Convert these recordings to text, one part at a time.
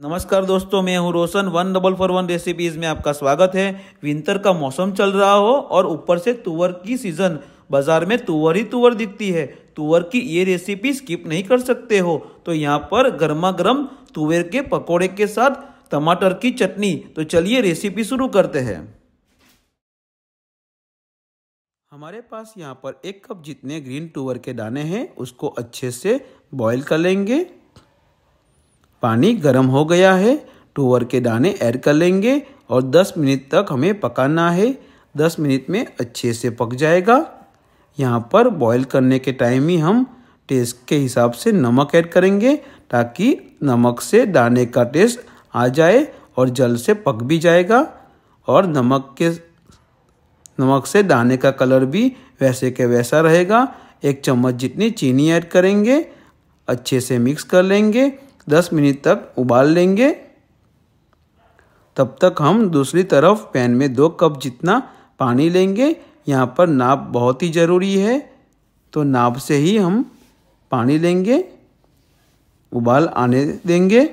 नमस्कार दोस्तों मैं हूं Roshan one double four one recipes में आपका स्वागत है विंटर का मौसम चल रहा हो और ऊपर से तुवर की सीजन बाजार में तुअर ही तुवर दिखती है तुवर की ये रेसिपी स्किप नहीं कर सकते हो तो यहाँ पर गर्मा गर्म तुवेर के पकौड़े के साथ टमाटर की चटनी तो चलिए रेसिपी शुरू करते हैं हमारे पास यहाँ पर एक कप जितने ग्रीन टूवर के दाने हैं उसको अच्छे से बॉईल कर लेंगे पानी गर्म हो गया है टूवर के दाने ऐड कर लेंगे और 10 मिनट तक हमें पकाना है 10 मिनट में अच्छे से पक जाएगा यहाँ पर बॉईल करने के टाइम ही हम टेस्ट के हिसाब से नमक ऐड करेंगे ताकि नमक से दाने का टेस्ट आ जाए और जल से पक भी जाएगा और नमक के नमक से दाने का कलर भी वैसे के वैसा रहेगा एक चम्मच जितनी चीनी ऐड करेंगे अच्छे से मिक्स कर लेंगे दस मिनट तक उबाल लेंगे तब तक हम दूसरी तरफ पैन में दो कप जितना पानी लेंगे यहाँ पर नाप बहुत ही ज़रूरी है तो नाप से ही हम पानी लेंगे उबाल आने देंगे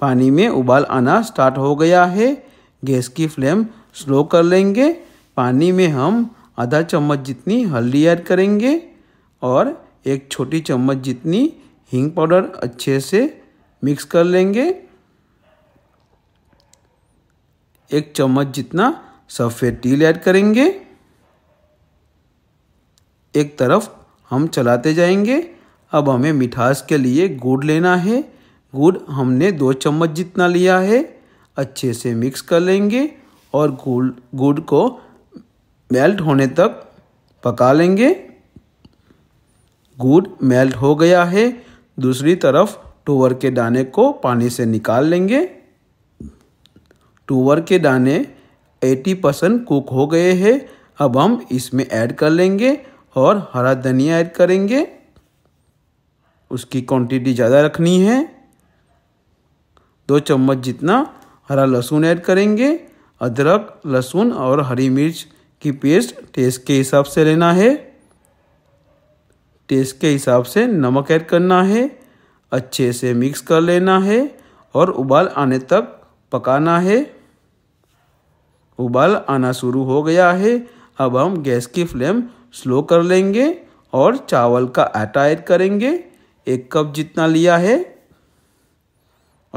पानी में उबाल आना स्टार्ट हो गया है गैस की फ्लेम स्लो कर लेंगे पानी में हम आधा चम्मच जितनी हल्दी ऐड करेंगे और एक छोटी चम्मच जितनी हींग पाउडर अच्छे से मिक्स कर लेंगे एक चम्मच जितना सफ़ेद तिल ऐड करेंगे एक तरफ हम चलाते जाएंगे अब हमें मिठास के लिए गुड़ लेना है गुड़ हमने दो चम्मच जितना लिया है अच्छे से मिक्स कर लेंगे और गुड़ गुड़ को मेल्ट होने तक पका लेंगे गुड़ मेल्ट हो गया है दूसरी तरफ टूवर के दाने को पानी से निकाल लेंगे टूवर के दाने 80 परसेंट कुक हो गए हैं अब हम इसमें ऐड कर लेंगे और हरा धनिया ऐड करेंगे उसकी क्वांटिटी ज़्यादा रखनी है दो चम्मच जितना हरा लहसुन ऐड करेंगे अदरक लहसुन और हरी मिर्च की पेस्ट टेस्ट के हिसाब से लेना है टेस्ट के हिसाब से नमक ऐड करना है अच्छे से मिक्स कर लेना है और उबाल आने तक पकाना है उबाल आना शुरू हो गया है अब हम गैस की फ्लेम स्लो कर लेंगे और चावल का आटा ऐड करेंगे एक कप जितना लिया है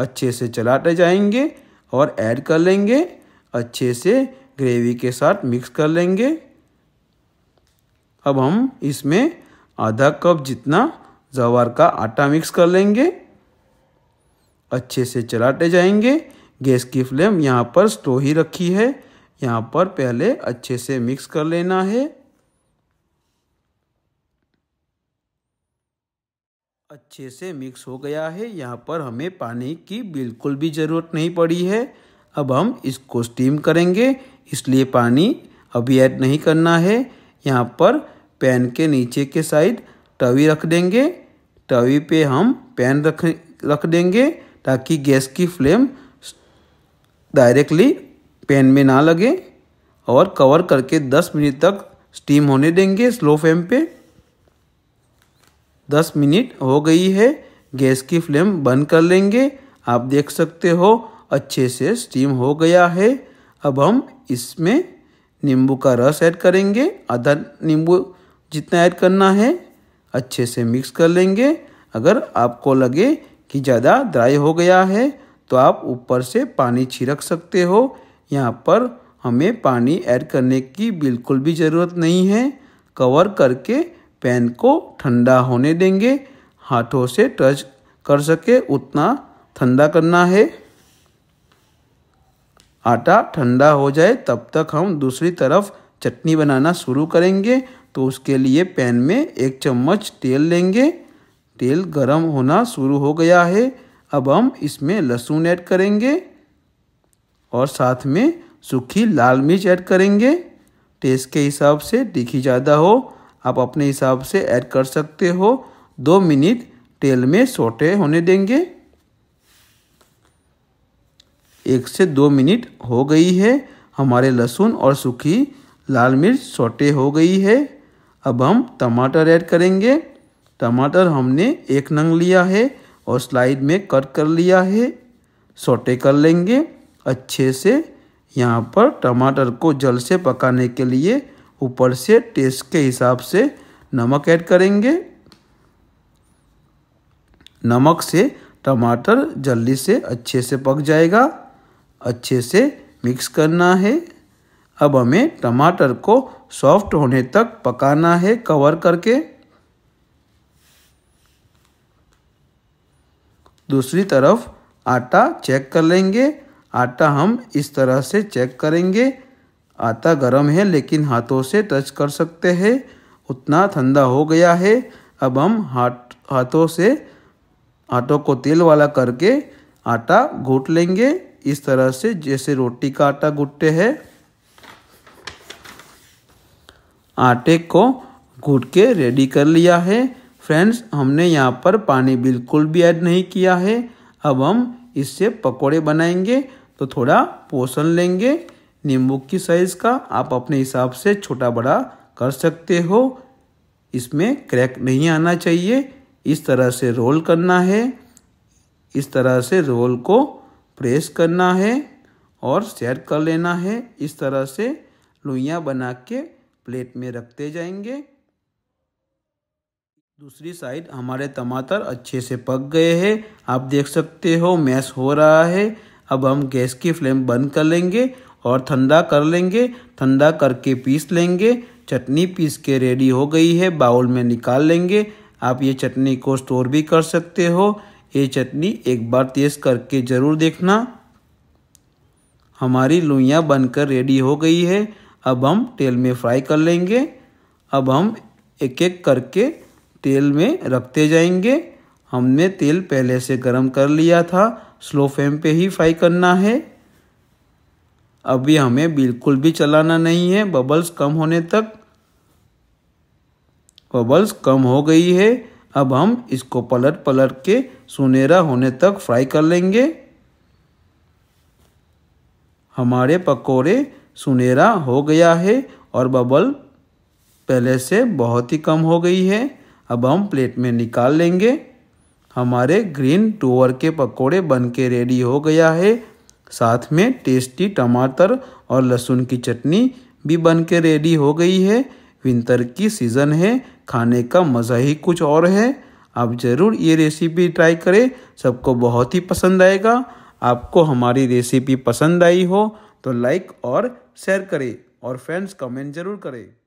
अच्छे से चलाते जाएंगे और ऐड कर लेंगे अच्छे से ग्रेवी के साथ मिक्स कर लेंगे अब हम इसमें आधा कप जितना जवार का आटा मिक्स कर लेंगे अच्छे से चलाते जाएंगे गैस की फ्लेम यहाँ पर स्टो ही रखी है यहाँ पर पहले अच्छे से मिक्स कर लेना है अच्छे से मिक्स हो गया है यहाँ पर हमें पानी की बिल्कुल भी ज़रूरत नहीं पड़ी है अब हम इसको स्टीम करेंगे इसलिए पानी अभी ऐड नहीं करना है यहाँ पर पैन के नीचे के साइड तवी रख देंगे तवी पे हम पैन रख रख देंगे ताकि गैस की फ्लेम डायरेक्टली पैन में ना लगे और कवर करके 10 मिनट तक स्टीम होने देंगे स्लो फ्लेम पे 10 मिनट हो गई है गैस की फ्लेम बंद कर लेंगे आप देख सकते हो अच्छे से स्टीम हो गया है अब हम इसमें नींबू का रस ऐड करेंगे आधा नींबू जितना ऐड करना है अच्छे से मिक्स कर लेंगे अगर आपको लगे कि ज़्यादा ड्राई हो गया है तो आप ऊपर से पानी छिड़क सकते हो यहाँ पर हमें पानी ऐड करने की बिल्कुल भी ज़रूरत नहीं है कवर करके पैन को ठंडा होने देंगे हाथों से टच कर सके उतना ठंडा करना है आटा ठंडा हो जाए तब तक हम दूसरी तरफ चटनी बनाना शुरू करेंगे तो उसके लिए पैन में एक चम्मच तेल लेंगे तेल गरम होना शुरू हो गया है अब हम इसमें लहसुन ऐड करेंगे और साथ में सूखी लाल मिर्च ऐड करेंगे टेस्ट के हिसाब से तीखी ज़्यादा हो आप अपने हिसाब से ऐड कर सकते हो दो मिनट तेल में सोटे होने देंगे एक से दो मिनट हो गई है हमारे लहसुन और सूखी लाल मिर्च सोटे हो गई है अब हम टमाटर ऐड करेंगे टमाटर हमने एक नंग लिया है और स्लाइड में कट कर लिया है सोटे कर लेंगे अच्छे से यहाँ पर टमाटर को जल से पकाने के लिए ऊपर से टेस्ट के हिसाब से नमक ऐड करेंगे नमक से टमाटर जल्दी से अच्छे से पक जाएगा अच्छे से मिक्स करना है अब हमें टमाटर को सॉफ्ट होने तक पकाना है कवर करके दूसरी तरफ आटा चेक कर लेंगे आटा हम इस तरह से चेक करेंगे आटा गर्म है लेकिन हाथों से टच कर सकते हैं उतना ठंडा हो गया है अब हम हाथ हाथों से आटों को तेल वाला करके आटा घूट लेंगे इस तरह से जैसे रोटी का आटा घुटते हैं आटे को घूट के रेडी कर लिया है फ्रेंड्स हमने यहाँ पर पानी बिल्कुल भी ऐड नहीं किया है अब हम इससे पकोड़े बनाएंगे तो थोड़ा पोषण लेंगे नींबू की साइज़ का आप अपने हिसाब से छोटा बड़ा कर सकते हो इसमें क्रैक नहीं आना चाहिए इस तरह से रोल करना है इस तरह से रोल को प्रेस करना है और सेट कर लेना है इस तरह से लोइयाँ बना के प्लेट में रखते जाएंगे दूसरी साइड हमारे टमाटर अच्छे से पक गए हैं आप देख सकते हो मैश हो रहा है अब हम गैस की फ्लेम बंद कर लेंगे और ठंडा कर लेंगे ठंडा करके पीस लेंगे चटनी पीस के रेडी हो गई है बाउल में निकाल लेंगे आप ये चटनी को स्टोर भी कर सकते हो ये चटनी एक बार टेस्ट करके ज़रूर देखना हमारी लुइयाँ बनकर रेडी हो गई है अब हम तेल में फ्राई कर लेंगे अब हम एक एक करके तेल में रखते जाएंगे हमने तेल पहले से गरम कर लिया था स्लो फ्लेम पे ही फ्राई करना है अभी हमें बिल्कुल भी चलाना नहीं है बबल्स कम होने तक बबल्स कम हो गई है अब हम इसको पलट पलट के सुनहरा होने तक फ्राई कर लेंगे हमारे पकोड़े सुनहरा हो गया है और बबल पहले से बहुत ही कम हो गई है अब हम प्लेट में निकाल लेंगे हमारे ग्रीन टूअर के पकोड़े बन के रेडी हो गया है साथ में टेस्टी टमाटर और लहसुन की चटनी भी बन के रेडी हो गई है विंटर की सीज़न है खाने का मज़ा ही कुछ और है आप ज़रूर ये रेसिपी ट्राई करें सबको बहुत ही पसंद आएगा आपको हमारी रेसिपी पसंद आई हो तो लाइक और शेयर करें और फ्रेंड्स कमेंट जरूर करें